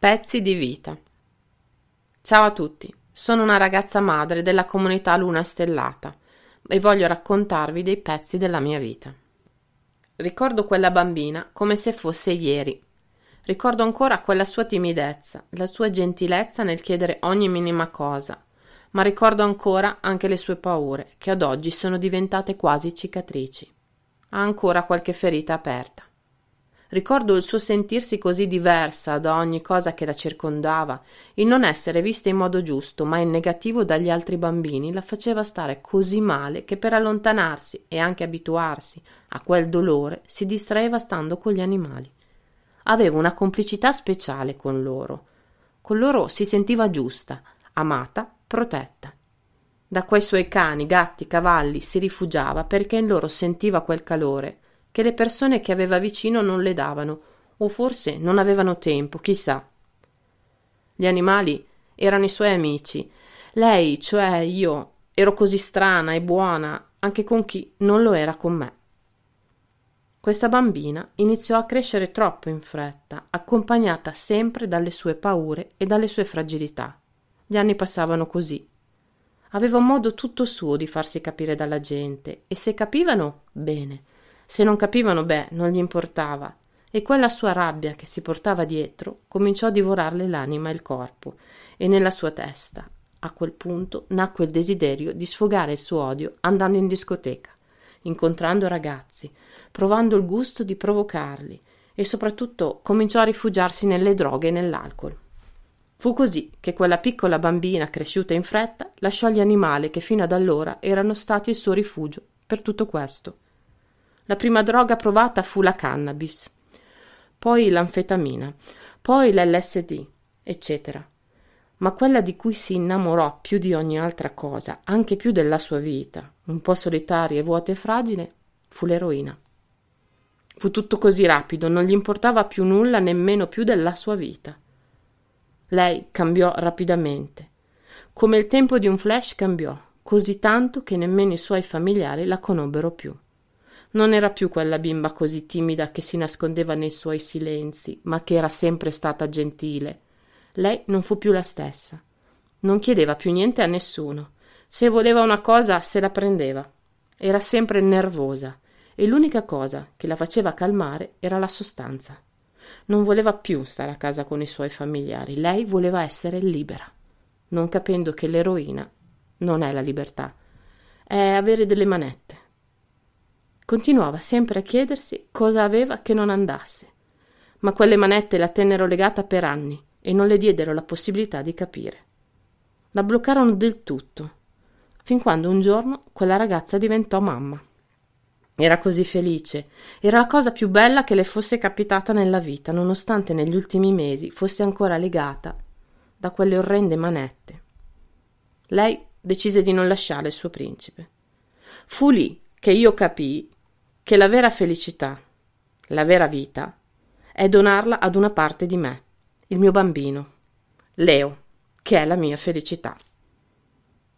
Pezzi di vita. Ciao a tutti, sono una ragazza madre della comunità Luna Stellata e voglio raccontarvi dei pezzi della mia vita. Ricordo quella bambina come se fosse ieri. Ricordo ancora quella sua timidezza, la sua gentilezza nel chiedere ogni minima cosa, ma ricordo ancora anche le sue paure, che ad oggi sono diventate quasi cicatrici. Ha ancora qualche ferita aperta. Ricordo il suo sentirsi così diversa da ogni cosa che la circondava, il non essere vista in modo giusto, ma in negativo dagli altri bambini, la faceva stare così male che per allontanarsi e anche abituarsi a quel dolore si distraeva stando con gli animali. Aveva una complicità speciale con loro. Con loro si sentiva giusta, amata, protetta. Da quei suoi cani, gatti, cavalli si rifugiava perché in loro sentiva quel calore, che le persone che aveva vicino non le davano, o forse non avevano tempo, chissà. Gli animali erano i suoi amici. Lei, cioè io, ero così strana e buona anche con chi non lo era con me. Questa bambina iniziò a crescere troppo in fretta, accompagnata sempre dalle sue paure e dalle sue fragilità. Gli anni passavano così. Aveva un modo tutto suo di farsi capire dalla gente e se capivano, bene, se non capivano, beh, non gli importava. E quella sua rabbia che si portava dietro cominciò a divorarle l'anima e il corpo, e nella sua testa, a quel punto, nacque il desiderio di sfogare il suo odio andando in discoteca, incontrando ragazzi, provando il gusto di provocarli, e soprattutto cominciò a rifugiarsi nelle droghe e nell'alcol. Fu così che quella piccola bambina cresciuta in fretta lasciò gli animali che fino ad allora erano stati il suo rifugio per tutto questo. La prima droga provata fu la cannabis, poi l'anfetamina, poi l'LSD, eccetera. Ma quella di cui si innamorò più di ogni altra cosa, anche più della sua vita, un po' solitaria, vuota e fragile, fu l'eroina. Fu tutto così rapido, non gli importava più nulla, nemmeno più della sua vita. Lei cambiò rapidamente. Come il tempo di un flash cambiò, così tanto che nemmeno i suoi familiari la conobbero più. Non era più quella bimba così timida che si nascondeva nei suoi silenzi, ma che era sempre stata gentile. Lei non fu più la stessa. Non chiedeva più niente a nessuno. Se voleva una cosa, se la prendeva. Era sempre nervosa e l'unica cosa che la faceva calmare era la sostanza. Non voleva più stare a casa con i suoi familiari, lei voleva essere libera, non capendo che l'eroina non è la libertà, è avere delle manette Continuava sempre a chiedersi cosa aveva che non andasse. Ma quelle manette la tennero legata per anni e non le diedero la possibilità di capire. La bloccarono del tutto, fin quando un giorno quella ragazza diventò mamma. Era così felice, era la cosa più bella che le fosse capitata nella vita, nonostante negli ultimi mesi fosse ancora legata da quelle orrende manette. Lei decise di non lasciare il suo principe. Fu lì che io capii che la vera felicità, la vera vita, è donarla ad una parte di me, il mio bambino, Leo, che è la mia felicità.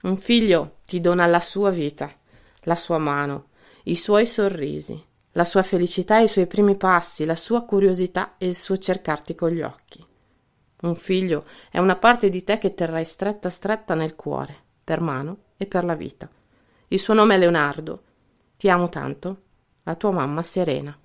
Un figlio ti dona la sua vita, la sua mano, i suoi sorrisi, la sua felicità e i suoi primi passi, la sua curiosità e il suo cercarti con gli occhi. Un figlio è una parte di te che terrai stretta stretta nel cuore, per mano e per la vita. Il suo nome è Leonardo. Ti amo tanto la tua mamma Serena.